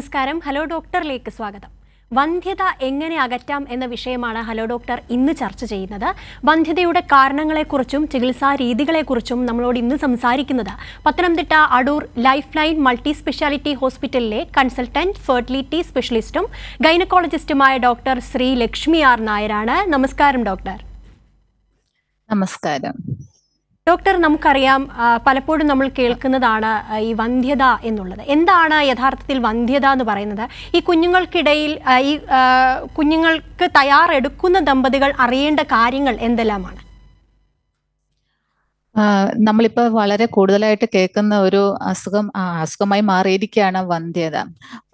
നമസ്കാരം ഹലോ ഡോക്ടറിലേക്ക് സ്വാഗതം വന്ധ്യത എങ്ങനെ അകറ്റാം എന്ന വിഷയമാണ് ഹലോ ഡോക്ടർ ഇന്ന് ചർച്ച ചെയ്യുന്നത് വന്ധ്യതയുടെ കാരണങ്ങളെക്കുറിച്ചും ചികിത്സാ രീതികളെക്കുറിച്ചും നമ്മളോട് ഇന്ന് സംസാരിക്കുന്നത് Pathanamthitta Adoor life line multi speciality ഹോസ്പിറ്റലിലെ കൺസൾട്ടന്റ് ഫെർട്ടിലിറ്റി സ്പെഷ്യലിസ്റ്റും ഗൈനക്കോളജിസ്റ്റുമായ ഡോക്ടർ ശ്രീ ലക്ഷ്മി ആർ നായരാണ് നമസ്കാരം ഡോക്ടർ നമസ്കാരം ഡോക്ടർ നമുക്കറിയാം പലപ്പോഴും നമ്മൾ കേൾക്കുന്നതാണ് ഈ വന്ധ്യത എന്നുള്ളത് എന്താണ് യഥാർത്ഥത്തിൽ വന്ധ്യത എന്ന് പറയുന്നത് ഈ കുഞ്ഞുങ്ങൾക്കിടയിൽ ഈ കുഞ്ഞുങ്ങൾക്ക് തയ്യാറെടുക്കുന്ന ദമ്പതികൾ അറിയേണ്ട കാര്യങ്ങൾ എന്തെല്ലാമാണ് നമ്മളിപ്പോൾ വളരെ കൂടുതലായിട്ട് കേൾക്കുന്ന ഒരു അസുഖം അസുഖമായി മാറിയിരിക്കുകയാണ് വന്ധ്യത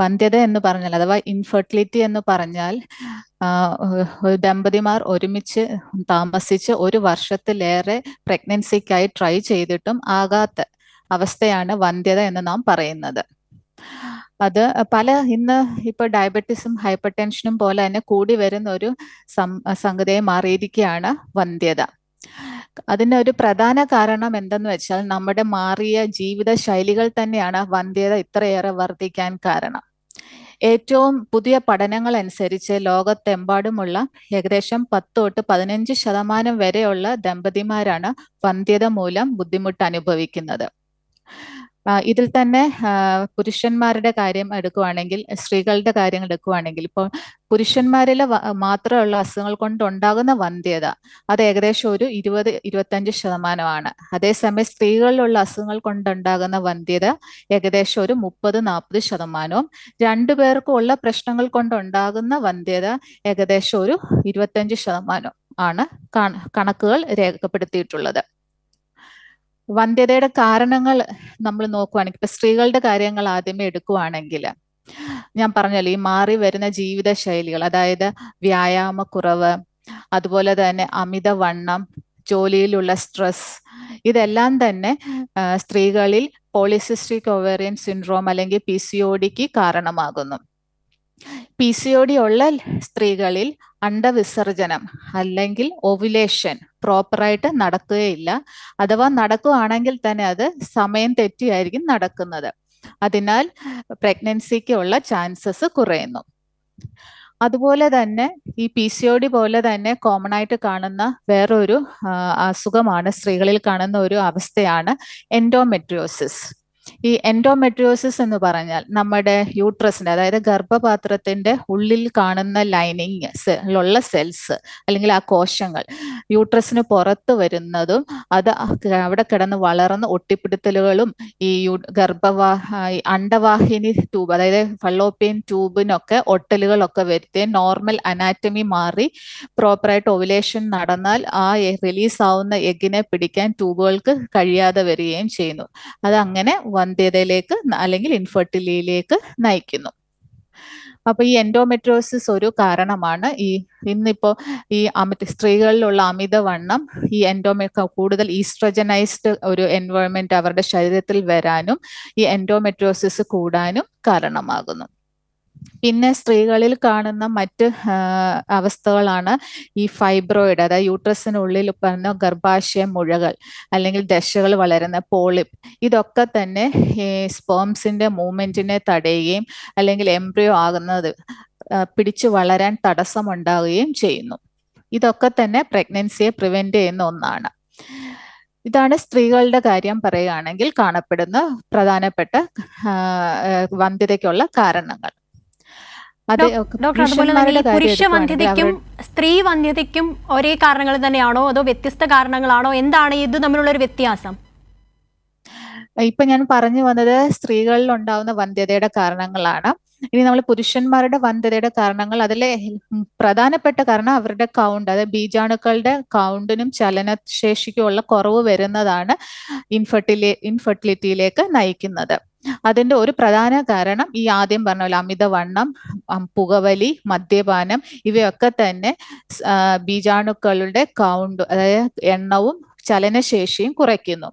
വന്ധ്യത എന്ന് പറഞ്ഞാൽ അഥവാ ഇൻഫെർട്ടിലിറ്റി എന്ന് പറഞ്ഞാൽ ദമ്പതിമാർ ഒരുമിച്ച് താമസിച്ച് ഒരു വർഷത്തിലേറെ പ്രഗ്നൻസിക്കായി ട്രൈ ചെയ്തിട്ടും ആകാത്ത അവസ്ഥയാണ് വന്ധ്യത എന്ന് നാം പറയുന്നത് അത് പല ഇന്ന് ഇപ്പൊ ഡയബറ്റിസും ഹൈപ്പർ ടെൻഷനും പോലെ തന്നെ കൂടി വരുന്ന ഒരു സംഗതിയായി മാറിയിരിക്കുകയാണ് വന്ധ്യത ഒരു പ്രധാന കാരണം എന്തെന്ന് വെച്ചാൽ നമ്മുടെ മാറിയ ജീവിത ശൈലികൾ തന്നെയാണ് വന്ധ്യത ഇത്രയേറെ വർദ്ധിക്കാൻ കാരണം ഏറ്റവും പുതിയ പഠനങ്ങൾ അനുസരിച്ച് ലോകത്തെമ്പാടുമുള്ള ഏകദേശം പത്ത് തൊട്ട് പതിനഞ്ച് ശതമാനം വരെയുള്ള ദമ്പതിമാരാണ് വന്ധ്യത മൂലം ബുദ്ധിമുട്ട് അനുഭവിക്കുന്നത് ഇതിൽ തന്നെ പുരുഷന്മാരുടെ കാര്യം എടുക്കുവാണെങ്കിൽ സ്ത്രീകളുടെ കാര്യം എടുക്കുവാണെങ്കിൽ ഇപ്പോൾ പുരുഷന്മാരിൽ മാത്രമുള്ള അസുഖങ്ങൾ കൊണ്ടുണ്ടാകുന്ന വന്ധ്യത അത് ഏകദേശം ഒരു ഇരുപത് ഇരുപത്തഞ്ച് ശതമാനമാണ് അതേസമയം സ്ത്രീകളിലുള്ള അസുഖങ്ങൾ കൊണ്ടുണ്ടാകുന്ന വന്ധ്യത ഏകദേശം ഒരു മുപ്പത് നാൽപ്പത് ശതമാനവും രണ്ടുപേർക്കും ഉള്ള പ്രശ്നങ്ങൾ കൊണ്ടുണ്ടാകുന്ന വന്ധ്യത ഏകദേശം ഒരു ഇരുപത്തഞ്ച് ശതമാനം ആണ് കണക്കുകൾ രേഖപ്പെടുത്തിയിട്ടുള്ളത് വന്ധ്യതയുടെ കാരണങ്ങൾ നമ്മൾ നോക്കുവാണെങ്കിൽ ഇപ്പൊ സ്ത്രീകളുടെ കാര്യങ്ങൾ ആദ്യമേ എടുക്കുവാണെങ്കിൽ ഞാൻ പറഞ്ഞല്ലോ ഈ മാറി വരുന്ന ജീവിത ശൈലികൾ അതായത് വ്യായാമക്കുറവ് അതുപോലെ തന്നെ അമിതവണ്ണം ജോലിയിലുള്ള സ്ട്രെസ് ഇതെല്ലാം തന്നെ സ്ത്രീകളിൽ പോളിസിസ്റ്റിക് ഒവേറിയൻ സിൻഡ്രോം അല്ലെങ്കിൽ പി സി ഒ ഡിക്ക് കാരണമാകുന്നു പി സി ഒ ഡി ഉള്ള സ്ത്രീകളിൽ അണ്ടവിസർജനം അല്ലെങ്കിൽ ഒവുലേഷൻ പ്രോപ്പറായിട്ട് നടക്കുകയില്ല അഥവാ നടക്കുകയാണെങ്കിൽ തന്നെ അത് സമയം തെറ്റിയായിരിക്കും നടക്കുന്നത് അതിനാൽ പ്രഗ്നൻസിക്ക് ഉള്ള ചാൻസസ് കുറയുന്നു അതുപോലെ തന്നെ ഈ പി സി ഒ ഡി പോലെ തന്നെ കോമൺ ആയിട്ട് കാണുന്ന വേറൊരു അസുഖമാണ് സ്ത്രീകളിൽ കാണുന്ന ഒരു അവസ്ഥയാണ് എൻഡോമെട്രിയോസിസ് ഈ എൻഡോമെട്രിയോസിസ് എന്ന് പറഞ്ഞാൽ നമ്മുടെ യൂട്രസിന്റെ അതായത് ഗർഭപാത്രത്തിന്റെ ഉള്ളിൽ കാണുന്ന ലൈനിങ് ഉള്ള സെൽസ് അല്ലെങ്കിൽ ആ കോശങ്ങൾ യൂട്രസിന് പുറത്ത് വരുന്നതും അത് അവിടെ കിടന്ന് വളർന്ന് ഒട്ടിപ്പിടുത്തലുകളും ഈ ഗർഭവാ അണ്ടവാഹിനി ട്യൂബ് അതായത് ഫള്ളോപ്പിയൻ ട്യൂബിനൊക്കെ ഒട്ടലുകളൊക്കെ വരുത്തി നോർമൽ അനാറ്റമി മാറി പ്രോപ്പറായിട്ട് ഓവുലേഷൻ നടന്നാൽ ആ റിലീസ് ആവുന്ന എഗ്ഗിനെ പിടിക്കാൻ ട്യൂബുകൾക്ക് കഴിയാതെ വരികയും ചെയ്യുന്നു അത് അങ്ങനെ വന്ധ്യതയിലേക്ക് അല്ലെങ്കിൽ ഇൻഫെർട്ടിലിയിലേക്ക് നയിക്കുന്നു അപ്പൊ ഈ എൻഡോമെട്രോസിസ് ഒരു കാരണമാണ് ഈ ഇന്നിപ്പോ ഈ അമിത സ്ത്രീകളിലുള്ള അമിതവണ്ണം ഈ എൻഡോമെ കൂടുതൽ ഈസ്ട്രജനൈസ്ഡ് ഒരു എൻവയോൺമെന്റ് അവരുടെ ശരീരത്തിൽ വരാനും ഈ എൻഡോമെട്രോസിസ് കൂടാനും കാരണമാകുന്നു പിന്നെ സ്ത്രീകളിൽ കാണുന്ന മറ്റ് അവസ്ഥകളാണ് ഈ ഫൈബ്രോയിഡ് അതായത് യൂട്രസിനുള്ളിൽ പറഞ്ഞ ഗർഭാശയ മുഴകൾ അല്ലെങ്കിൽ ദശകൾ വളരുന്ന പോളിപ്പ് ഇതൊക്കെ തന്നെ ഈ സ്പേംസിന്റെ മൂവ്മെന്റിനെ തടയുകയും അല്ലെങ്കിൽ എംബ്രിയോ ആകുന്നത് പിടിച്ചു വളരാൻ തടസ്സമുണ്ടാകുകയും ചെയ്യുന്നു ഇതൊക്കെ തന്നെ പ്രഗ്നൻസിയെ പ്രിവെന്റ് ചെയ്യുന്ന ഒന്നാണ് ഇതാണ് സ്ത്രീകളുടെ കാര്യം പറയുകയാണെങ്കിൽ കാണപ്പെടുന്ന പ്രധാനപ്പെട്ട വന്ധ്യതയ്ക്കുള്ള കാരണങ്ങൾ പുരുഷവന്ധ്യതയ്ക്കും പുരുഷ വന്ധ്യതയ്ക്കും സ്ത്രീ വന്ധ്യതയ്ക്കും ഒരേ കാരണങ്ങൾ തന്നെയാണോ അതോ വ്യത്യസ്ത കാരണങ്ങളാണോ എന്താണ് ഇത് തമ്മിലുള്ള ഒരു വ്യത്യാസം ഇപ്പൊ ഞാൻ പറഞ്ഞു വന്നത് സ്ത്രീകളിൽ ഉണ്ടാവുന്ന വന്ധ്യതയുടെ കാരണങ്ങളാണ് ഇനി നമ്മൾ പുരുഷന്മാരുടെ വന്ധ്യതയുടെ കാരണങ്ങൾ അതിലെ പ്രധാനപ്പെട്ട കാരണം അവരുടെ കൗണ്ട് അതായത് ബീജാണുക്കളുടെ കൗണ്ടിനും ചലനശേഷിക്കുമുള്ള കുറവ് വരുന്നതാണ് ഇൻഫെർട്ടിലി ഇൻഫെർട്ടിലിറ്റിയിലേക്ക് നയിക്കുന്നത് അതിന്റെ ഒരു പ്രധാന കാരണം ഈ ആദ്യം പറഞ്ഞ പോലെ അമിതവണ്ണം പുകവലി മദ്യപാനം ഇവയൊക്കെ തന്നെ ബീജാണുക്കളുടെ കൗണ്ട് അതായത് എണ്ണവും ചലനശേഷിയും കുറയ്ക്കുന്നു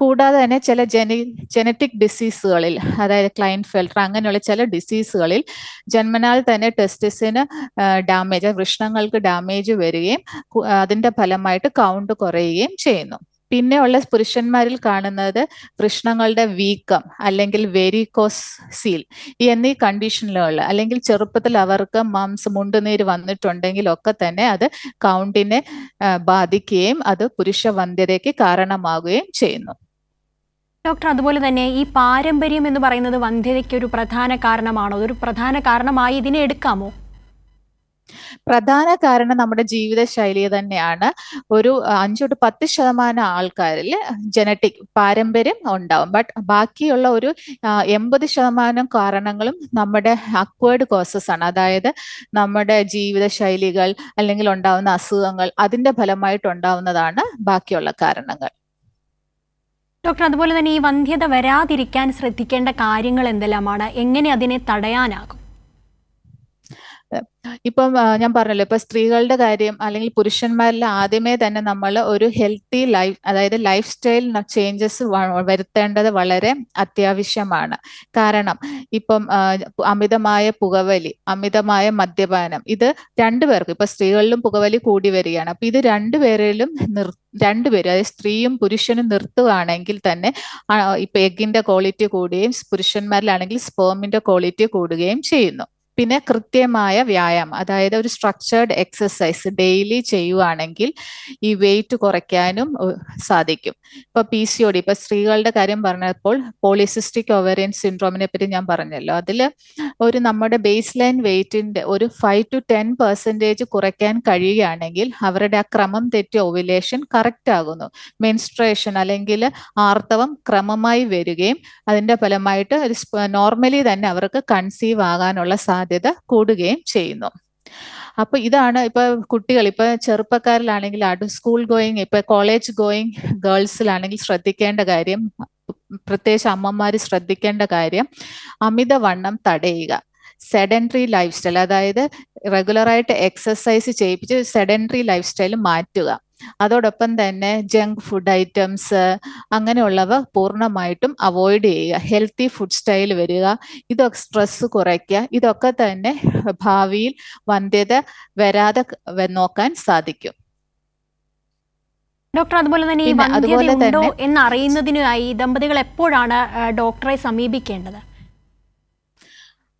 കൂടാതെ തന്നെ ചില ജനി ജനറ്റിക് ഡിസീസുകളിൽ അതായത് ക്ലൈൻ അങ്ങനെയുള്ള ചില ഡിസീസുകളിൽ ജന്മനാൽ തന്നെ ടെസ്റ്റിസിന് ഡാമേജ് വൃഷ്ണങ്ങൾക്ക് ഡാമേജ് വരികയും അതിന്റെ ഫലമായിട്ട് കൗണ്ട് കുറയുകയും ചെയ്യുന്നു പിന്നെ ഉള്ള പുരുഷന്മാരിൽ കാണുന്നത് കൃഷ്ണങ്ങളുടെ വീക്കം അല്ലെങ്കിൽ വെരിക്കോസ് സീൽ എന്നീ കണ്ടീഷനിലുള്ള അല്ലെങ്കിൽ ചെറുപ്പത്തിൽ അവർക്ക് മാംസം മുണ്ടുനീര് വന്നിട്ടുണ്ടെങ്കിൽ ഒക്കെ തന്നെ അത് കൗണ്ടിനെ ബാധിക്കുകയും അത് പുരുഷ വന്ധ്യതയ്ക്ക് കാരണമാകുകയും ചെയ്യുന്നു ഡോക്ടർ അതുപോലെ തന്നെ ഈ പാരമ്പര്യം എന്ന് പറയുന്നത് വന്ധ്യതയ്ക്ക് ഒരു പ്രധാന കാരണമാണോ ഒരു പ്രധാന കാരണമായി ഇതിനെ എടുക്കാമോ പ്രധാന കാരണം നമ്മുടെ ജീവിത ശൈലി തന്നെയാണ് ഒരു അഞ്ചു ടു പത്ത് ശതമാനം ആൾക്കാരിൽ ജനറ്റിക് പാരമ്പര്യം ഉണ്ടാവും ബട്ട് ബാക്കിയുള്ള ഒരു എൺപത് ശതമാനം കാരണങ്ങളും നമ്മുടെ അക്വേർഡ് കോസസ് ആണ് അതായത് നമ്മുടെ ജീവിത ശൈലികൾ അല്ലെങ്കിൽ ഉണ്ടാവുന്ന അസുഖങ്ങൾ അതിന്റെ ഫലമായിട്ട് ഉണ്ടാവുന്നതാണ് ബാക്കിയുള്ള കാരണങ്ങൾ ഡോക്ടർ അതുപോലെ തന്നെ ഈ വന്ധ്യത വരാതിരിക്കാൻ ശ്രദ്ധിക്കേണ്ട കാര്യങ്ങൾ എന്തെല്ലാമാണ് എങ്ങനെ അതിനെ തടയാനാകും ഇപ്പം ഞാൻ പറഞ്ഞല്ലോ ഇപ്പൊ സ്ത്രീകളുടെ കാര്യം അല്ലെങ്കിൽ പുരുഷന്മാരിൽ ആദ്യമേ തന്നെ നമ്മൾ ഒരു ഹെൽത്തി ലൈഫ് അതായത് ലൈഫ് സ്റ്റൈൽ ചേഞ്ചസ് വരുത്തേണ്ടത് വളരെ അത്യാവശ്യമാണ് കാരണം ഇപ്പം അമിതമായ പുകവലി അമിതമായ മദ്യപാനം ഇത് രണ്ടുപേർക്കും ഇപ്പൊ സ്ത്രീകളിലും പുകവലി കൂടി വരികയാണ് അപ്പൊ ഇത് രണ്ടുപേരിലും നിർ രണ്ടുപേരും അതായത് സ്ത്രീയും പുരുഷനും നിർത്തുകയാണെങ്കിൽ തന്നെ ഇപ്പൊ എഗിന്റെ ക്വാളിറ്റി കൂടുകയും പുരുഷന്മാരിലാണെങ്കിൽ സ്പേമിന്റെ ക്വാളിറ്റി കൂടുകയും ചെയ്യുന്നു പിന്നെ കൃത്യമായ വ്യായാമം അതായത് ഒരു സ്ട്രക്ചേർഡ് എക്സസൈസ് ഡെയിലി ചെയ്യുവാണെങ്കിൽ ഈ വെയിറ്റ് കുറയ്ക്കാനും സാധിക്കും ഇപ്പൊ പി സി ഒ ഡി ഇപ്പൊ സ്ത്രീകളുടെ കാര്യം പറഞ്ഞപ്പോൾ പോളിസിസ്റ്റിക് ഓവറിയൻ സിൻഡ്രോമിനെ പറ്റി ഞാൻ പറഞ്ഞല്ലോ അതിൽ ഒരു നമ്മുടെ ബേസ് ലൈൻ വെയിറ്റിന്റെ ഒരു ഫൈവ് ടു ടെൻ പെർസെൻറ്റേജ് കുറയ്ക്കാൻ കഴിയുകയാണെങ്കിൽ അവരുടെ ആ ക്രമം തെറ്റിയ ഓവുലേഷൻ കറക്റ്റ് ആകുന്നു മെൻസ്ട്രേഷൻ അല്ലെങ്കിൽ ആർത്തവം ക്രമമായി വരികയും അതിന്റെ ഫലമായിട്ട് നോർമലി തന്നെ അവർക്ക് കൺസീവ് ആകാനുള്ള സാധ്യത സാധ്യത കൂടുകയും ചെയ്യുന്നു അപ്പൊ ഇതാണ് ഇപ്പൊ കുട്ടികൾ ഇപ്പൊ ചെറുപ്പക്കാരിലാണെങ്കിൽ അടു സ്കൂൾ ഗോയിങ് ഇപ്പൊ കോളേജ് ഗോയിങ് ഗേൾസിലാണെങ്കിൽ ശ്രദ്ധിക്കേണ്ട കാര്യം പ്രത്യേകിച്ച് അമ്മമാര് ശ്രദ്ധിക്കേണ്ട കാര്യം അമിതവണ്ണം തടയുക സെഡൻട്രി ലൈഫ് സ്റ്റൈൽ അതായത് റെഗുലറായിട്ട് എക്സസൈസ് ചെയ്യിപ്പിച്ച് സെഡൻട്രി ലൈഫ് സ്റ്റൈൽ മാറ്റുക അതോടൊപ്പം തന്നെ ജങ്ക് ഫുഡ് ഐറ്റംസ് അങ്ങനെയുള്ളവ പൂർണ്ണമായിട്ടും അവോയ്ഡ് ചെയ്യുക ഹെൽത്തി ഫുഡ് സ്റ്റൈൽ വരിക ഇതൊക്കെ സ്ട്രെസ് കുറയ്ക്കുക ഇതൊക്കെ തന്നെ ഭാവിയിൽ വന്ധ്യത വരാതെ നോക്കാൻ സാധിക്കും ഡോക്ടർ അതുപോലെ തന്നെ ഈ വന്ധ്യത എന്നറിയുന്നതിനായി ദമ്പതികൾ എപ്പോഴാണ് ഡോക്ടറെ സമീപിക്കേണ്ടത്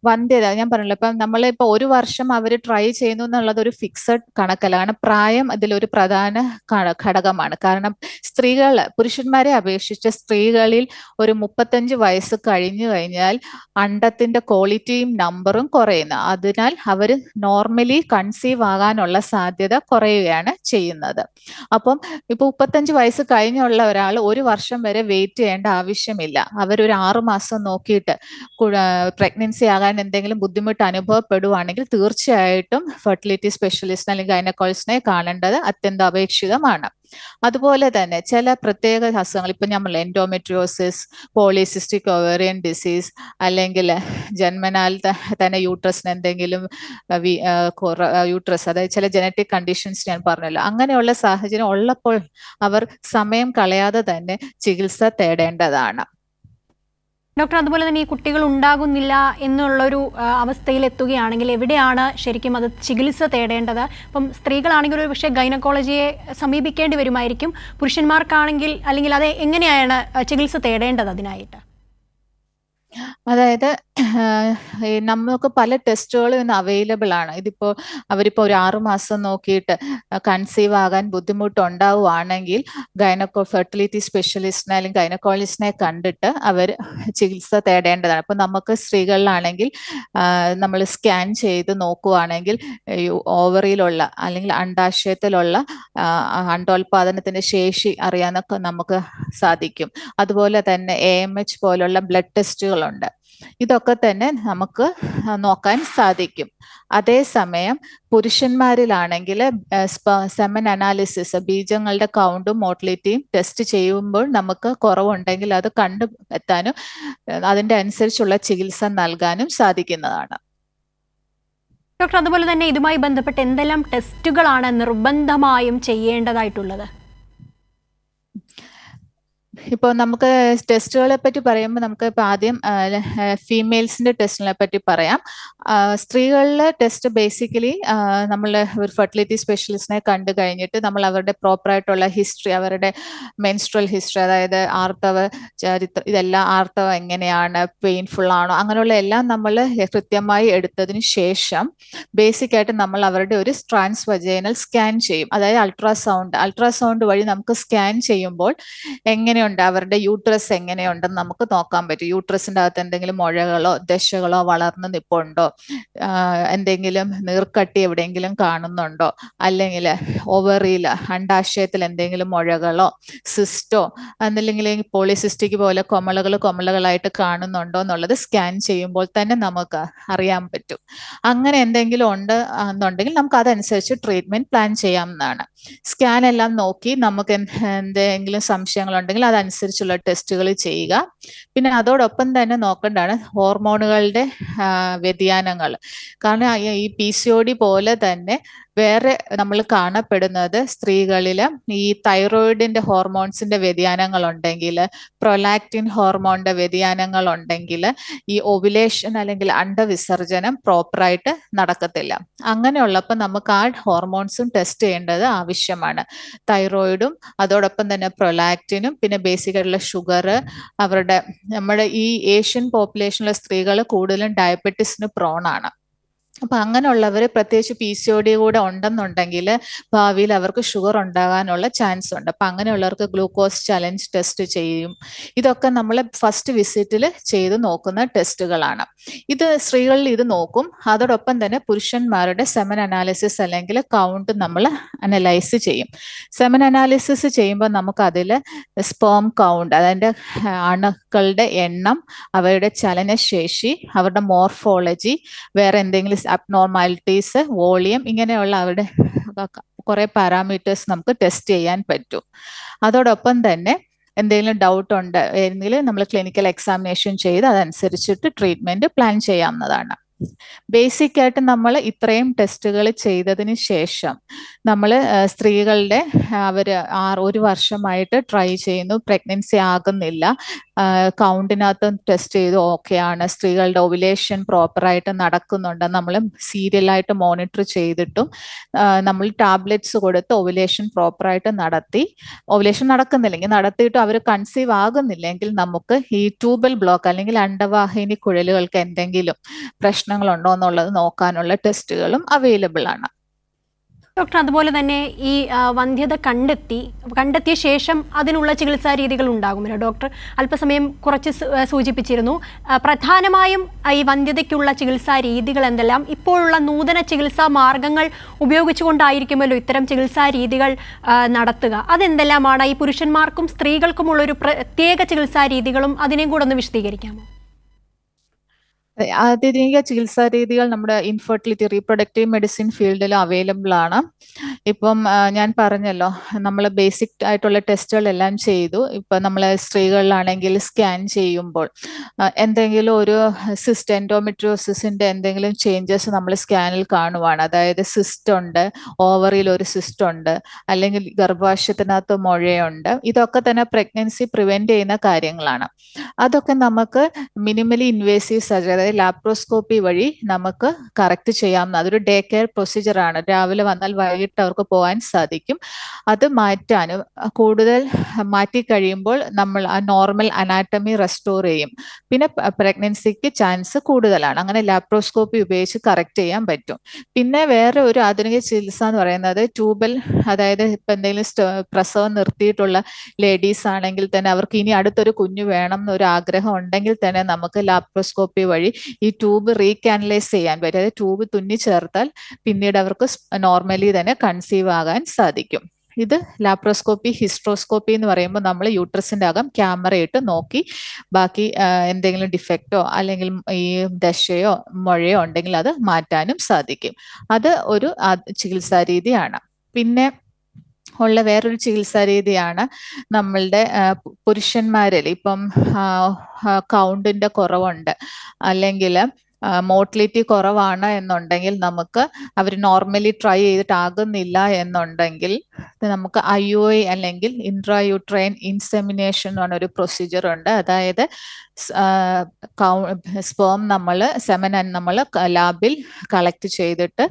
വന്ധ്യത ഞാൻ പറഞ്ഞല്ലോ ഇപ്പം നമ്മളിപ്പോ ഒരു വർഷം അവർ ട്രൈ ചെയ്യുന്നു എന്നുള്ളത് ഒരു ഫിക്സഡ് കണക്കല്ല കാരണം പ്രായം അതിലൊരു പ്രധാന ഘടകമാണ് കാരണം സ്ത്രീകൾ പുരുഷന്മാരെ അപേക്ഷിച്ച് സ്ത്രീകളിൽ ഒരു മുപ്പത്തഞ്ച് വയസ്സ് കഴിഞ്ഞു കഴിഞ്ഞാൽ അണ്ടത്തിന്റെ ക്വാളിറ്റിയും നമ്പറും കുറയുന്നു അതിനാൽ അവർ നോർമലി കൺസീവ് ആകാനുള്ള സാധ്യത കുറയുകയാണ് ചെയ്യുന്നത് അപ്പം ഇപ്പൊ മുപ്പത്തഞ്ച് വയസ്സ് കഴിഞ്ഞുള്ള ഒരാൾ ഒരു വർഷം വരെ വെയിറ്റ് ചെയ്യേണ്ട ആവശ്യമില്ല അവരൊരു ആറുമാസം മാസം നോക്കിയിട്ട് പ്രഗ്നൻസി ആകാൻ എന്തെങ്കിലും ബുദ്ധിമുട്ട് അനുഭവപ്പെടുവാണെങ്കിൽ തീർച്ചയായിട്ടും ഫെർട്ടിലിറ്റി സ്പെഷ്യലിസ്റ്റിനെ അല്ലെങ്കിൽ ഗൈനക്കോളജിസ്റ്റിനെ കാണേണ്ടത് അത്യന്താപേക്ഷിതമാണ് അതുപോലെ തന്നെ ചില പ്രത്യേക അസുഖങ്ങൾ ഇപ്പൊ നമ്മൾ എൻഡോമെട്രിയോസിസ് പോളിസിസ്റ്റിക് ഒവേറിയൻ ഡിസീസ് അല്ലെങ്കിൽ ജന്മനാൽ തന്നെ യൂട്രസിന് എന്തെങ്കിലും യൂട്രസ് അതായത് ചില ജനറ്റിക് കണ്ടീഷൻസ് ഞാൻ പറഞ്ഞല്ലോ അങ്ങനെയുള്ള സാഹചര്യം ഉള്ളപ്പോൾ അവർ സമയം കളയാതെ തന്നെ ചികിത്സ തേടേണ്ടതാണ് ഡോക്ടർ അതുപോലെ തന്നെ ഈ കുട്ടികൾ ഉണ്ടാകുന്നില്ല എന്നുള്ളൊരു അവസ്ഥയിൽ എത്തുകയാണെങ്കിൽ എവിടെയാണ് ശരിക്കും അത് ചികിത്സ തേടേണ്ടത് അപ്പം സ്ത്രീകളാണെങ്കിൽ ഒരു പക്ഷേ ഗൈനക്കോളജിയെ സമീപിക്കേണ്ടി വരുമായിരിക്കും പുരുഷന്മാർക്കാണെങ്കിൽ അല്ലെങ്കിൽ അത് എങ്ങനെയാണ് ചികിത്സ തേടേണ്ടത് അതിനായിട്ട് അതായത് നമുക്ക് പല ടെസ്റ്റുകളും ഇന്ന് അവൈലബിൾ ആണ് ഇതിപ്പോൾ അവരിപ്പോൾ ഒരു ആറുമാസം നോക്കിയിട്ട് കൺസീവ് ആകാൻ ബുദ്ധിമുട്ടുണ്ടാവുകയാണെങ്കിൽ ഗൈനക്കോ ഫെർട്ടിലിറ്റി സ്പെഷ്യലിസ്റ്റിനെ അല്ലെങ്കിൽ ഗൈനക്കോളജിസ്റ്റിനെ കണ്ടിട്ട് അവർ ചികിത്സ തേടേണ്ടതാണ് അപ്പം നമുക്ക് സ്ത്രീകളിലാണെങ്കിൽ നമ്മൾ സ്കാൻ ചെയ്ത് നോക്കുകയാണെങ്കിൽ ഓവറിയിലുള്ള അല്ലെങ്കിൽ അണ്ടാശയത്തിലുള്ള അണ്ടോൽപാദനത്തിന്റെ ശേഷി അറിയാനൊക്കെ നമുക്ക് സാധിക്കും അതുപോലെ തന്നെ എ എം എച്ച് പോലുള്ള ബ്ലഡ് ടെസ്റ്റുകളുണ്ട് ഇതൊക്കെ തന്നെ നമുക്ക് നോക്കാൻ സാധിക്കും അതേസമയം പുരുഷന്മാരിലാണെങ്കിൽ സെമൻ അനാലിസിസ് ബീജങ്ങളുടെ കൗണ്ടും മോട്ടിലിറ്റിയും ടെസ്റ്റ് ചെയ്യുമ്പോൾ നമുക്ക് കുറവുണ്ടെങ്കിൽ അത് കണ്ടെത്താനും അതിൻ്റെ അനുസരിച്ചുള്ള ചികിത്സ നൽകാനും സാധിക്കുന്നതാണ് ഡോക്ടർ അതുപോലെ തന്നെ ഇതുമായി ബന്ധപ്പെട്ട് എന്തെല്ലാം ടെസ്റ്റുകളാണ് നിർബന്ധമായും ചെയ്യേണ്ടതായിട്ടുള്ളത് ഇപ്പോൾ നമുക്ക് ടെസ്റ്റുകളെ പറ്റി പറയുമ്പോൾ നമുക്ക് ഇപ്പോൾ ആദ്യം ഫീമെയിൽസിന്റെ ടെസ്റ്റിനെ പറ്റി പറയാം സ്ത്രീകളിലെ ടെസ്റ്റ് ബേസിക്കലി നമ്മൾ ഒരു ഫെർട്ടിലിറ്റി സ്പെഷ്യലിസ്റ്റിനെ കണ്ടു കഴിഞ്ഞിട്ട് നമ്മൾ അവരുടെ പ്രോപ്പറായിട്ടുള്ള ഹിസ്റ്ററി അവരുടെ മെൻസ്ട്രൽ ഹിസ്റ്ററി അതായത് ആർത്തവ ചരിത്ര ഇതെല്ലാം ആർത്തവം എങ്ങനെയാണ് പെയിൻഫുൾ ആണോ അങ്ങനെയുള്ള എല്ലാം നമ്മൾ കൃത്യമായി എടുത്തതിന് ശേഷം ബേസിക് ആയിട്ട് നമ്മൾ അവരുടെ ഒരു ട്രാൻസ് വജേനൽ സ്കാൻ ചെയ്യും അതായത് അൾട്രാസൗണ്ട് അൾട്രാസൗണ്ട് വഴി നമുക്ക് സ്കാൻ ചെയ്യുമ്പോൾ എങ്ങനെയുണ്ട് ഉണ്ട് അവരുടെ യൂട്രസ് എങ്ങനെയുണ്ടെന്ന് നമുക്ക് നോക്കാൻ പറ്റും യൂട്രസിൻ്റെ അകത്ത് എന്തെങ്കിലും മുഴകളോ ദശകളോ വളർന്നു നിപ്പുണ്ടോ എന്തെങ്കിലും നീർക്കട്ടി എവിടെയെങ്കിലും കാണുന്നുണ്ടോ അല്ലെങ്കിൽ ഓവറിയിൽ അണ്ടാശയത്തിൽ എന്തെങ്കിലും മുഴകളോ സിസ്റ്റോ അല്ലെങ്കിൽ പോളിസിസ്റ്റിക് പോലെ കൊമളകൾ കൊമളകളായിട്ട് കാണുന്നുണ്ടോ എന്നുള്ളത് സ്കാൻ ചെയ്യുമ്പോൾ തന്നെ നമുക്ക് അറിയാൻ പറ്റും അങ്ങനെ എന്തെങ്കിലും ഉണ്ട് എന്നുണ്ടെങ്കിൽ നമുക്ക് അതനുസരിച്ച് ട്രീറ്റ്മെന്റ് പ്ലാൻ ചെയ്യാം എന്നാണ് സ്കാൻ എല്ലാം നോക്കി നമുക്ക് എന്തെങ്കിലും സംശയങ്ങളുണ്ടെങ്കിൽ അത് അതനുസരിച്ചുള്ള ടെസ്റ്റുകൾ ചെയ്യുക പിന്നെ അതോടൊപ്പം തന്നെ നോക്കേണ്ടതാണ് ഹോർമോണുകളുടെ വ്യതിയാനങ്ങൾ കാരണം ഈ പി സി ഒ ഡി പോലെ തന്നെ വേറെ നമ്മൾ കാണപ്പെടുന്നത് സ്ത്രീകളിൽ ഈ തൈറോയിഡിന്റെ ഹോർമോൺസിന്റെ വ്യതിയാനങ്ങൾ ഉണ്ടെങ്കിൽ പ്രൊലാക്റ്റിൻ ഹോർമോണിന്റെ വ്യതിയാനങ്ങൾ ഉണ്ടെങ്കിൽ ഈ ഒവിലേഷൻ അല്ലെങ്കിൽ അണ്ടവിസർജനം പ്രോപ്പറായിട്ട് നടക്കത്തില്ല അങ്ങനെയുള്ളപ്പോൾ നമുക്ക് ആ ഹോർമോൺസും ടെസ്റ്റ് ചെയ്യേണ്ടത് ആവശ്യമാണ് തൈറോയിഡും അതോടൊപ്പം തന്നെ പ്രൊലാക്റ്റിനും പിന്നെ ബേസിക്കായിട്ടുള്ള ഷുഗർ അവരുടെ നമ്മുടെ ഈ ഏഷ്യൻ പോപ്പുലേഷനിലെ സ്ത്രീകൾ കൂടുതലും ഡയബറ്റീസിന് പ്രോണാണ് അപ്പൊ അങ്ങനെയുള്ളവർ പ്രത്യേകിച്ച് പി സി ഒ ഡി കൂടെ ഉണ്ടെന്നുണ്ടെങ്കിൽ ഭാവിയിൽ അവർക്ക് ഷുഗർ ഉണ്ടാകാനുള്ള ചാൻസ് ഉണ്ട് അപ്പൊ അങ്ങനെയുള്ളവർക്ക് ഗ്ലൂക്കോസ് ചലഞ്ച് ടെസ്റ്റ് ചെയ്യും ഇതൊക്കെ നമ്മൾ ഫസ്റ്റ് വിസിറ്റിൽ ചെയ്ത് നോക്കുന്ന ടെസ്റ്റുകളാണ് ഇത് സ്ത്രീകളിൽ ഇത് നോക്കും അതോടൊപ്പം തന്നെ പുരുഷന്മാരുടെ സെമൻ അനാലിസിസ് അല്ലെങ്കിൽ കൗണ്ട് നമ്മൾ അനലൈസ് ചെയ്യും സെമൻ അനാലിസിസ് ചെയ്യുമ്പോൾ നമുക്ക് അതിൽ സ്പേം കൗണ്ട് അതിൻ്റെ അണുക്കളുടെ എണ്ണം അവരുടെ ചലനശേഷി അവരുടെ മോർഫോളജി വേറെ എന്തെങ്കിലും അബ്നോർമാലിറ്റീസ് വോളിയം ഇങ്ങനെയുള്ള അവരുടെ കുറെ പാരാമീറ്റേഴ്സ് നമുക്ക് ടെസ്റ്റ് ചെയ്യാൻ പറ്റും അതോടൊപ്പം തന്നെ എന്തെങ്കിലും ഡൗട്ട് ഉണ്ട് എന്തെങ്കിലും നമ്മൾ ക്ലിനിക്കൽ എക്സാമിനേഷൻ ചെയ്ത് അതനുസരിച്ചിട്ട് ട്രീറ്റ്മെന്റ് പ്ലാൻ ചെയ്യാവുന്നതാണ് ബേസിക് ആയിട്ട് നമ്മൾ ഇത്രയും ടെസ്റ്റുകൾ ചെയ്തതിന് ശേഷം നമ്മൾ സ്ത്രീകളുടെ അവർ ആറ് ഒരു വർഷമായിട്ട് ട്രൈ ചെയ്യുന്നു പ്രഗ്നൻസി ആകുന്നില്ല കൗണ്ടിനകത്ത് ടെസ്റ്റ് ചെയ്ത് ഓക്കെയാണ് സ്ത്രീകളുടെ ഒവിലേഷൻ പ്രോപ്പറായിട്ട് നടക്കുന്നുണ്ട് നമ്മൾ സീരിയലായിട്ട് മോണിറ്റർ ചെയ്തിട്ടും നമ്മൾ ടാബ്ലറ്റ്സ് കൊടുത്ത് ഒവിലേഷൻ പ്രോപ്പറായിട്ട് നടത്തി ഒവിലേഷൻ നടക്കുന്നില്ലെങ്കിൽ നടത്തിയിട്ട് അവർ കൺസീവ് ആകുന്നില്ലെങ്കിൽ നമുക്ക് ഈ ട്യൂബൽ ബ്ലോക്ക് അല്ലെങ്കിൽ അണ്ടവാഹിനി കുഴലുകൾക്ക് എന്തെങ്കിലും പ്രശ്നം പ്രശ്നങ്ങളുണ്ടോ എന്നുള്ളത് നോക്കാനുള്ള ടെസ്റ്റുകളും അവൈലബിൾ ആണ് ഡോക്ടർ അതുപോലെ തന്നെ ഈ വന്ധ്യത കണ്ടെത്തി കണ്ടെത്തിയ ശേഷം അതിനുള്ള ചികിത്സാ രീതികൾ ഉണ്ടാകുമല്ലോ ഡോക്ടർ അല്പസമയം കുറച്ച് സൂചിപ്പിച്ചിരുന്നു പ്രധാനമായും ഈ വന്ധ്യതയ്ക്കുള്ള ചികിത്സാ രീതികൾ എന്തെല്ലാം ഇപ്പോഴുള്ള നൂതന ചികിത്സാ മാർഗങ്ങൾ ഉപയോഗിച്ചുകൊണ്ടായിരിക്കുമല്ലോ ഇത്തരം ചികിത്സാ രീതികൾ നടത്തുക അതെന്തെല്ലാമാണ് ഈ പുരുഷന്മാർക്കും സ്ത്രീകൾക്കുമുള്ള ഒരു പ്രത്യേക ചികിത്സാ രീതികളും അതിനെയും കൂടെ ഒന്ന് വിശദീകരിക്കാമോ ആധുനിക ചികിത്സാ രീതികൾ നമ്മുടെ ഇൻഫെർട്ടിലിറ്റി റീപ്രൊഡക്റ്റീവ് മെഡിസിൻ ഫീൽഡിൽ അവൈലബിൾ ആണ് ഇപ്പം ഞാൻ പറഞ്ഞല്ലോ നമ്മൾ ബേസിക് ആയിട്ടുള്ള ടെസ്റ്റുകളെല്ലാം ചെയ്തു ഇപ്പം നമ്മൾ സ്ത്രീകളിലാണെങ്കിൽ സ്കാൻ ചെയ്യുമ്പോൾ എന്തെങ്കിലും ഒരു സിസ്റ്റ് എൻഡോമെട്രിയോസിസിൻ്റെ എന്തെങ്കിലും ചേഞ്ചസ് നമ്മൾ സ്കാനിൽ കാണുവാണ് അതായത് സിസ്റ്റ് ഉണ്ട് ഓവറിയിൽ ഒരു സിസ്റ്റ് ഉണ്ട് അല്ലെങ്കിൽ ഗർഭാശയത്തിനകത്ത് മുഴയുണ്ട് ഇതൊക്കെ തന്നെ പ്രഗ്നൻസി പ്രിവെന്റ് ചെയ്യുന്ന കാര്യങ്ങളാണ് അതൊക്കെ നമുക്ക് മിനിമലി ഇൻവേസീവ് സർജറി അതായത് ലാപ്രോസ്കോപ്പി വഴി നമുക്ക് കറക്റ്റ് ചെയ്യാം അതൊരു ഡേ കെയർ പ്രൊസീജിയർ ആണ് രാവിലെ വന്നാൽ വൈകിട്ട് അവർക്ക് പോകാൻ സാധിക്കും അത് മാറ്റാനും കൂടുതൽ മാറ്റി കഴിയുമ്പോൾ നമ്മൾ ആ നോർമൽ അനാറ്റമി റെസ്റ്റോർ ചെയ്യും പിന്നെ പ്രഗ്നൻസിക്ക് ചാൻസ് കൂടുതലാണ് അങ്ങനെ ലാപ്രോസ്കോപ്പി ഉപയോഗിച്ച് കറക്റ്റ് ചെയ്യാൻ പറ്റും പിന്നെ വേറെ ഒരു ആധുനിക ചികിത്സ എന്ന് പറയുന്നത് ട്യൂബൽ അതായത് ഇപ്പം എന്തെങ്കിലും പ്രസവം നിർത്തിയിട്ടുള്ള ലേഡീസ് ആണെങ്കിൽ തന്നെ അവർക്ക് ഇനി അടുത്തൊരു കുഞ്ഞു വേണം എന്നൊരു ആഗ്രഹം ഉണ്ടെങ്കിൽ തന്നെ നമുക്ക് ലാപ്രോസ്കോപ്പി വഴി ഈ ട്യൂബ് റീകാനലൈസ് ചെയ്യാൻ പറ്റും അതായത് ട്യൂബ് തുന്നി ചേർത്താൽ പിന്നീട് അവർക്ക് നോർമലി തന്നെ കൺസീവ് ആകാൻ സാധിക്കും ഇത് ലാപ്രോസ്കോപ്പി ഹിസ്ട്രോസ്കോപ്പി എന്ന് പറയുമ്പോൾ നമ്മൾ യൂട്രസിൻ്റെ അകം ക്യാമറ ഇട്ട് നോക്കി ബാക്കി എന്തെങ്കിലും ഡിഫക്റ്റോ അല്ലെങ്കിൽ ഈ ദശയോ മുഴയോ ഉണ്ടെങ്കിൽ അത് മാറ്റാനും സാധിക്കും അത് ഒരു ചികിത്സാ രീതിയാണ് പിന്നെ ഉള്ള വേറൊരു ചികിത്സാ രീതിയാണ് നമ്മളുടെ പുരുഷന്മാരിൽ ഇപ്പം കൗണ്ടിന്റെ കുറവുണ്ട് അല്ലെങ്കിൽ മോർട്ടിലിറ്റി കുറവാണ് എന്നുണ്ടെങ്കിൽ നമുക്ക് അവർ നോർമലി ട്രൈ ചെയ്തിട്ടാകുന്നില്ല എന്നുണ്ടെങ്കിൽ നമുക്ക് ഐ ഒ ഐ അല്ലെങ്കിൽ ഇൻട്രായുട്രൈൻ ഇൻസെമിനേഷൻ എന്ന് പറഞ്ഞൊരു പ്രൊസീജിയർ ഉണ്ട് അതായത് സ്പേം നമ്മൾ സെമൻ നമ്മൾ ലാബിൽ കളക്ട് ചെയ്തിട്ട്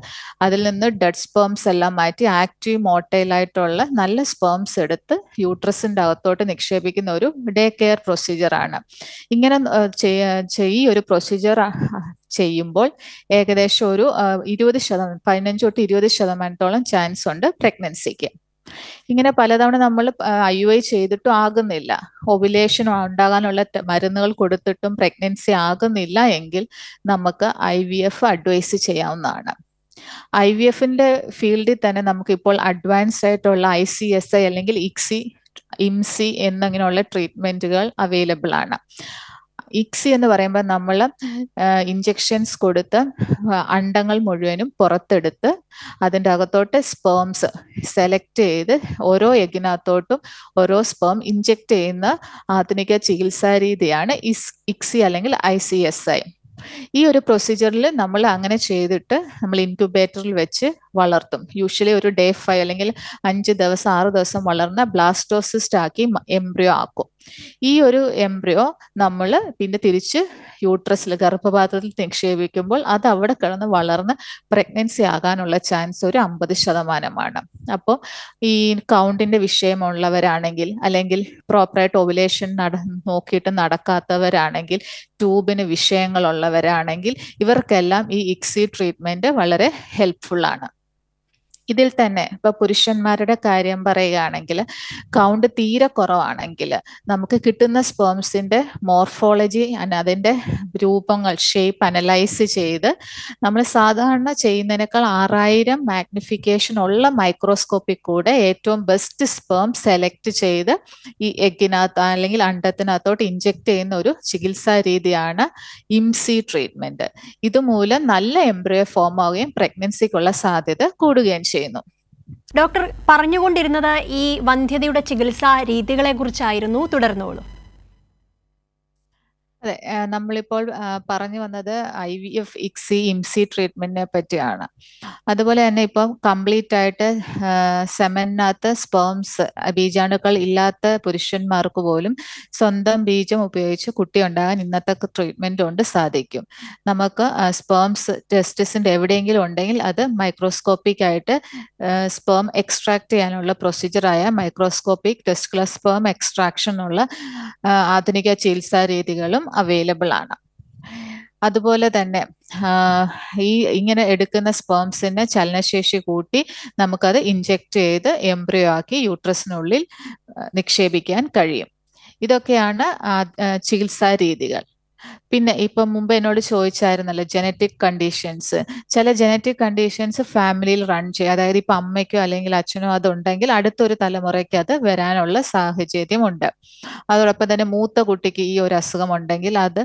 അതിൽ നിന്ന് ഡെഡ് സ്പേംസ് എല്ലാം മാറ്റി ആക്റ്റീവ് മോട്ടൈലായിട്ടുള്ള നല്ല സ്പേംസ് എടുത്ത് യൂട്രസിൻ്റെ അകത്തോട്ട് നിക്ഷേപിക്കുന്ന ഒരു ഡേ കെയർ ആണ് ഇങ്ങനെ ചെയ്യ ഈ ഒരു പ്രൊസീജിയർ ചെയ്യുമ്പോൾ ഏകദേശം ഒരു ഇരുപത് ശതമാനം പതിനഞ്ച് തൊട്ട് ഇരുപത് ശതമാനത്തോളം ചാൻസ് ഉണ്ട് പ്രഗ്നൻസിക്ക് ഇങ്ങനെ പലതവണ നമ്മൾ ഐ ഐ ചെയ്തിട്ടും ആകുന്നില്ല ഒബുലേഷൻ ഉണ്ടാകാനുള്ള മരുന്നുകൾ കൊടുത്തിട്ടും പ്രഗ്നൻസി ആകുന്നില്ല എങ്കിൽ നമുക്ക് ഐ വി എഫ് അഡ്വൈസ് ചെയ്യാവുന്നതാണ് ഐ വി എഫിന്റെ ഫീൽഡിൽ തന്നെ നമുക്കിപ്പോൾ അഡ്വാൻസ് ആയിട്ടുള്ള ഐ സി എസ് ഐ അല്ലെങ്കിൽ ഇക്സി ഇംസി എന്നിങ്ങനെയുള്ള ട്രീറ്റ്മെന്റുകൾ അവൈലബിൾ ആണ് ഇക്സി എന്ന് പറയുമ്പോൾ നമ്മൾ ഇഞ്ചെക്ഷൻസ് കൊടുത്ത് അണ്ടങ്ങൾ മുഴുവനും പുറത്തെടുത്ത് അതിൻ്റെ അകത്തോട്ട് സ്പേംസ് സെലക്ട് ചെയ്ത് ഓരോ എഗിനകത്തോട്ടും ഓരോ സ്പേം ഇഞ്ചെക്ട് ചെയ്യുന്ന ആധുനിക ചികിത്സാ രീതിയാണ് ഇസ് ഇക്സി അല്ലെങ്കിൽ ഐ സി എസ് ഐ ഈ ഒരു പ്രൊസീജിയറിൽ നമ്മൾ അങ്ങനെ ചെയ്തിട്ട് നമ്മൾ ഇൻക്യുബേറ്ററിൽ വെച്ച് വളർത്തും യൂഷ്വലി ഒരു ഡേ ഫൈവ് അല്ലെങ്കിൽ അഞ്ച് ദിവസം ആറ് ദിവസം വളർന്ന ബ്ലാസ്റ്റോസിസ്റ്റ് ആക്കി എംബ്രിയോ ആക്കും ഈ ഒരു എംബ്രിയോ നമ്മൾ പിന്നെ തിരിച്ച് യൂട്രസിൽ ഗർഭപാത്രത്തിൽ നിക്ഷേപിക്കുമ്പോൾ അത് അവിടെ കിടന്ന് വളർന്ന് പ്രഗ്നൻസി ആകാനുള്ള ചാൻസ് ഒരു അമ്പത് ശതമാനമാണ് അപ്പോൾ ഈ കൗണ്ടിന്റെ വിഷയമുള്ളവരാണെങ്കിൽ അല്ലെങ്കിൽ പ്രോപ്പറായിട്ട് ഒവുലേഷൻ നട നോക്കിയിട്ട് നടക്കാത്തവരാണെങ്കിൽ ട്യൂബിന് വിഷയങ്ങളുള്ളവരാണെങ്കിൽ ഇവർക്കെല്ലാം ഈ ഇക്സി ട്രീറ്റ്മെന്റ് വളരെ ഹെൽപ്ഫുൾ ആണ് ഇതിൽ തന്നെ ഇപ്പൊ പുരുഷന്മാരുടെ കാര്യം പറയുകയാണെങ്കിൽ കൗണ്ട് തീരെ കുറവാണെങ്കിൽ നമുക്ക് കിട്ടുന്ന സ്പേംസിന്റെ മോർഫോളജി അതിന്റെ രൂപങ്ങൾ ഷേപ്പ് അനലൈസ് ചെയ്ത് നമ്മൾ സാധാരണ ചെയ്യുന്നതിനേക്കാൾ ആറായിരം മാഗ്നിഫിക്കേഷൻ ഉള്ള മൈക്രോസ്കോപ്പിൽ കൂടെ ഏറ്റവും ബെസ്റ്റ് സ്പേം സെലക്ട് ചെയ്ത് ഈ എഗ്ഗിനകത്ത് അല്ലെങ്കിൽ അണ്ടത്തിനകത്തോട്ട് ഇഞ്ചെക്ട് ചെയ്യുന്ന ഒരു ചികിത്സാ രീതിയാണ് ഇംസി ട്രീറ്റ്മെന്റ് ഇതുമൂലം നല്ല എംബ്രിയോ ഫോം ആവുകയും പ്രഗ്നൻസിക്കുള്ള സാധ്യത കൂടുകയും ചെയ്യും ചെയ്യുന്നു ഡോക്ടർ പറഞ്ഞുകൊണ്ടിരുന്നത് ഈ വന്ധ്യതയുടെ ചികിത്സാ രീതികളെ കുറിച്ചായിരുന്നു തുടർന്നോളൂ അതെ നമ്മളിപ്പോൾ പറഞ്ഞു വന്നത് I V F ICSI IMSI ട്രീറ്റ്മെന്റിനെ പറ്റിയാണ് അതുപോലെ തന്നെ ഇപ്പം കംപ്ലീറ്റ് ആയിട്ട് സെമനാത്ത സ്പേംസ് ബീജാണുക്കൾ ഇല്ലാത്ത പുരുഷന്മാർക്ക് പോലും സ്വന്തം ബീജം ഉപയോഗിച്ച് കുട്ടി ഉണ്ടാകാൻ ഇന്നത്തെ ട്രീറ്റ്മെന്റ് കൊണ്ട് സാധിക്കും നമുക്ക് സ്പേംസ് ടെസ്റ്റിസിന്റെ എവിടെയെങ്കിലും ഉണ്ടെങ്കിൽ അത് മൈക്രോസ്കോപ്പിക് ആയിട്ട് സ്പേം എക്സ്ട്രാക്ട് ചെയ്യാനുള്ള പ്രൊസീജിയറായ മൈക്രോസ്കോപ്പിക് ക്ലസ് സ്പേം ഉള്ള ആധുനിക ചികിത്സാ രീതികളും അവൈലബിൾ ആണ് അതുപോലെ തന്നെ ഈ ഇങ്ങനെ എടുക്കുന്ന സ്പേംസിന് ചലനശേഷി കൂട്ടി നമുക്കത് ഇഞ്ചെക്ട് ചെയ്ത് എംബ്രിയോ ആക്കി യൂട്രസിനുള്ളിൽ നിക്ഷേപിക്കാൻ കഴിയും ഇതൊക്കെയാണ് ചികിത്സാ രീതികൾ പിന്നെ ഇപ്പൊ മുമ്പ് എന്നോട് ചോദിച്ചായിരുന്നല്ലോ ജനറ്റിക് കണ്ടീഷൻസ് ചില ജനറ്റിക് കണ്ടീഷൻസ് ഫാമിലിയിൽ റൺ ചെയ്യും അതായത് ഇപ്പൊ അമ്മയ്ക്കോ അല്ലെങ്കിൽ അച്ഛനോ അതുണ്ടെങ്കിൽ അടുത്തൊരു തലമുറയ്ക്ക് അത് വരാനുള്ള സാഹചര്യമുണ്ട് അതോടൊപ്പം തന്നെ മൂത്ത കുട്ടിക്ക് ഈ ഒരു അസുഖം ഉണ്ടെങ്കിൽ അത്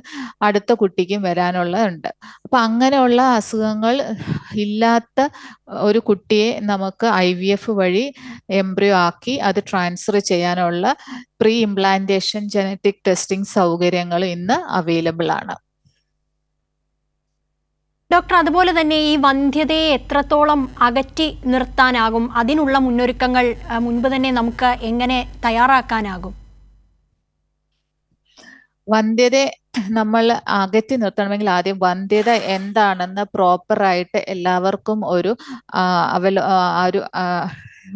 അടുത്ത കുട്ടിക്കും വരാനുള്ളതുണ്ട് അപ്പൊ അങ്ങനെയുള്ള അസുഖങ്ങൾ ഇല്ലാത്ത ഒരു കുട്ടിയെ നമുക്ക് ഐ വി എഫ് വഴി എംബ്രിയോ ആക്കി അത് ട്രാൻസ്ഫർ ചെയ്യാനുള്ള പ്രീ ഇംപ്ലാന്റേഷൻ ജനറ്റിക് ടെസ്റ്റിംഗ് സൗകര്യങ്ങൾ ഇന്ന് അവൈലബിൾ അവൈലബിൾ ആണ് ഡോക്ടർ അതുപോലെ തന്നെ ഈ വന്ധ്യതയെ എത്രത്തോളം അകറ്റി നിർത്താനാകും അതിനുള്ള മുന്നൊരുക്കങ്ങൾ മുൻപ് തന്നെ നമുക്ക് എങ്ങനെ തയ്യാറാക്കാനാകും വന്ധ്യത നമ്മൾ അകറ്റി നിർത്തണമെങ്കിൽ ആദ്യം വന്ധ്യത എന്താണെന്ന് പ്രോപ്പറായിട്ട് എല്ലാവർക്കും ഒരു അവലോ ഒരു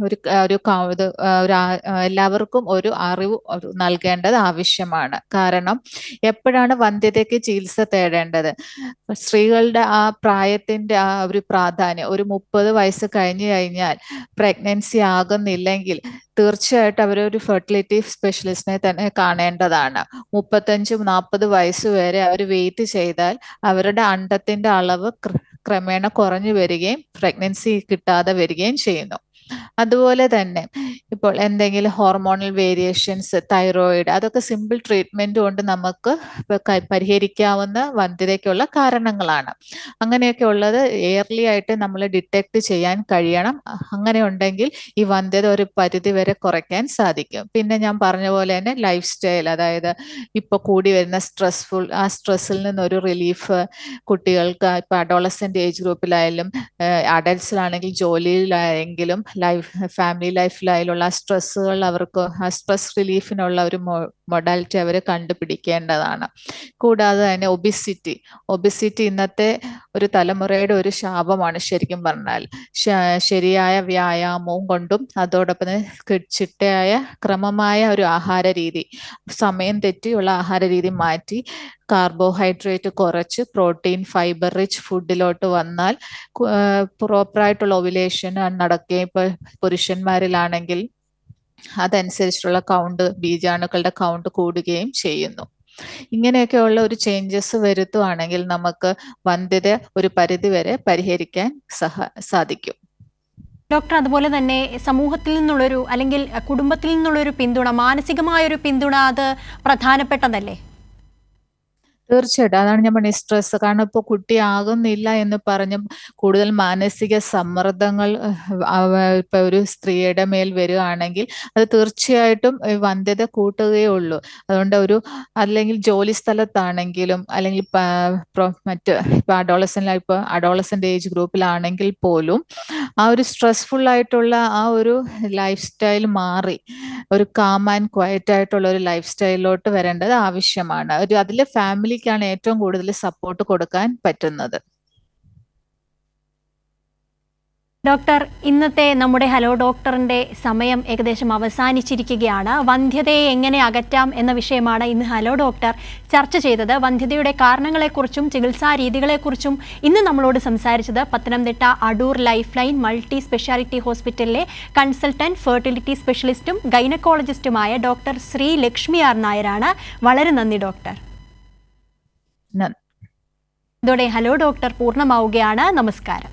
ഒരു ഒരു ഒരു എല്ലാവർക്കും ഒരു അറിവ് നൽകേണ്ടത് ആവശ്യമാണ് കാരണം എപ്പോഴാണ് വന്ധ്യതയ്ക്ക് ചികിത്സ തേടേണ്ടത് സ്ത്രീകളുടെ ആ പ്രായത്തിന്റെ ആ ഒരു പ്രാധാന്യം ഒരു മുപ്പത് വയസ്സ് കഴിഞ്ഞു കഴിഞ്ഞാൽ പ്രഗ്നൻസി ആകുന്നില്ലെങ്കിൽ തീർച്ചയായിട്ടും അവരൊരു ഫെർട്ടിലിറ്റി സ്പെഷ്യലിസ്റ്റിനെ തന്നെ കാണേണ്ടതാണ് മുപ്പത്തഞ്ചും നാൽപ്പത് വയസ്സ് വരെ അവർ വെയിറ്റ് ചെയ്താൽ അവരുടെ അണ്ടത്തിന്റെ അളവ് ക്രമേണ കുറഞ്ഞു വരികയും പ്രഗ്നൻസി കിട്ടാതെ വരികയും ചെയ്യുന്നു അതുപോലെ തന്നെ ഇപ്പോൾ എന്തെങ്കിലും ഹോർമോണൽ വേരിയേഷൻസ് തൈറോയിഡ് അതൊക്കെ സിമ്പിൾ ട്രീറ്റ്മെന്റ് കൊണ്ട് നമുക്ക് പരിഹരിക്കാവുന്ന വന്ധ്യതയ്ക്കുള്ള കാരണങ്ങളാണ് അങ്ങനെയൊക്കെ ഉള്ളത് എയർലി ആയിട്ട് നമ്മൾ ഡിറ്റക്ട് ചെയ്യാൻ കഴിയണം അങ്ങനെ ഉണ്ടെങ്കിൽ ഈ വന്ധ്യത ഒരു പരിധി വരെ കുറയ്ക്കാൻ സാധിക്കും പിന്നെ ഞാൻ പറഞ്ഞ പോലെ തന്നെ ലൈഫ് സ്റ്റൈൽ അതായത് ഇപ്പോൾ കൂടി വരുന്ന സ്ട്രെസ്ഫുൾ ആ സ്ട്രെസ്സിൽ നിന്നൊരു റിലീഫ് കുട്ടികൾക്ക് ഇപ്പൊ അഡോളസെന്റ് ഏജ് ഗ്രൂപ്പിലായാലും അഡൽട്സിലാണെങ്കിൽ ജോലിയിലായെങ്കിലും ലൈഫ് ഫാമിലി ലൈഫിലായാലുള്ള സ്ട്രെസ്സുകൾ അവർക്ക് ആ സ്ട്രെസ് റിലീഫിനുള്ള ഒരു മൊഡാലിറ്റി അവർ കണ്ടുപിടിക്കേണ്ടതാണ് കൂടാതെ തന്നെ ഒബിസിറ്റി ഒബിസിറ്റി ഇന്നത്തെ ഒരു തലമുറയുടെ ഒരു ശാപമാണ് ശരിക്കും പറഞ്ഞാൽ ശരിയായ വ്യായാമവും കൊണ്ടും അതോടൊപ്പം ചിട്ടയായ ക്രമമായ ഒരു ആഹാര രീതി സമയം തെറ്റിയുള്ള ആഹാര രീതി മാറ്റി കാർബോഹൈഡ്രേറ്റ് കുറച്ച് പ്രോട്ടീൻ ഫൈബർ റിച്ച് ഫുഡിലോട്ട് വന്നാൽ പ്രോപ്പറായിട്ടുള്ള ഒവിലേഷൻ നടക്കുകയും ഇപ്പൊ പുരുഷന്മാരിലാണെങ്കിൽ അതനുസരിച്ചുള്ള കൗണ്ട് ബീജാണുക്കളുടെ കൗണ്ട് കൂടുകയും ചെയ്യുന്നു ഇങ്ങനെയൊക്കെയുള്ള ഒരു ചേഞ്ചസ് വരുത്തുവാണെങ്കിൽ നമുക്ക് വന്ധ്യത ഒരു പരിധിവരെ പരിഹരിക്കാൻ സഹ സാധിക്കും ഡോക്ടർ അതുപോലെ തന്നെ സമൂഹത്തിൽ നിന്നുള്ളൊരു അല്ലെങ്കിൽ കുടുംബത്തിൽ നിന്നുള്ളൊരു പിന്തുണ മാനസികമായൊരു പിന്തുണ അത് പ്രധാനപ്പെട്ടതല്ലേ തീർച്ചയായിട്ടും അതാണ് ഞാൻ പറഞ്ഞത് സ്ട്രെസ് കാരണം ഇപ്പൊ കുട്ടി ആകുന്നില്ല എന്ന് പറഞ്ഞും കൂടുതൽ മാനസിക സമ്മർദ്ദങ്ങൾ ഇപ്പൊ ഒരു സ്ത്രീയുടെ മേൽ വരികയാണെങ്കിൽ അത് തീർച്ചയായിട്ടും വന്ധ്യത ഉള്ളൂ അതുകൊണ്ട് ഒരു അല്ലെങ്കിൽ ജോലി സ്ഥലത്താണെങ്കിലും അല്ലെങ്കിൽ മറ്റ് ഇപ്പൊ അഡോളസൻ്റ് ഇപ്പൊ അഡോളസൻ്റ് ഏജ് ഗ്രൂപ്പിലാണെങ്കിൽ പോലും ആ ഒരു സ്ട്രെസ്ഫുൾ ആയിട്ടുള്ള ആ ഒരു ലൈഫ് സ്റ്റൈൽ മാറി ഒരു കാം ആൻഡ് ക്വയറ്റ് ആയിട്ടുള്ള ഒരു ലൈഫ് സ്റ്റൈലിലോട്ട് വരേണ്ടത് ആവശ്യമാണ് ഒരു അതിലെ ഫാമിലിക്കാണ് ഏറ്റവും കൂടുതൽ സപ്പോർട്ട് കൊടുക്കാൻ പറ്റുന്നത് ഡോക്ടർ ഇന്നത്തെ നമ്മുടെ ഹലോ ഡോക്ടറിൻ്റെ സമയം ഏകദേശം അവസാനിച്ചിരിക്കുകയാണ് വന്ധ്യതയെ എങ്ങനെ അകറ്റാം എന്ന വിഷയമാണ് ഇന്ന് ഹലോ ഡോക്ടർ ചർച്ച ചെയ്തത് വന്ധ്യതയുടെ കാരണങ്ങളെക്കുറിച്ചും ചികിത്സാ രീതികളെക്കുറിച്ചും ഇന്ന് നമ്മളോട് സംസാരിച്ചത് Pathanamthitta Adoor life line multi speciality ഹോസ്പിറ്റലിലെ കൺസൾട്ടന്റ് ഫെർട്ടിലിറ്റി സ്പെഷ്യലിസ്റ്റും ഗൈനക്കോളജിസ്റ്റുമായ ഡോക്ടർ ശ്രീ ലക്ഷ്മി ആർ നായരാണ് വളരെ നന്ദി ഡോക്ടർ ഇതോടെ ഹലോ ഡോക്ടർ പൂർണ്ണമാവുകയാണ് നമസ്കാരം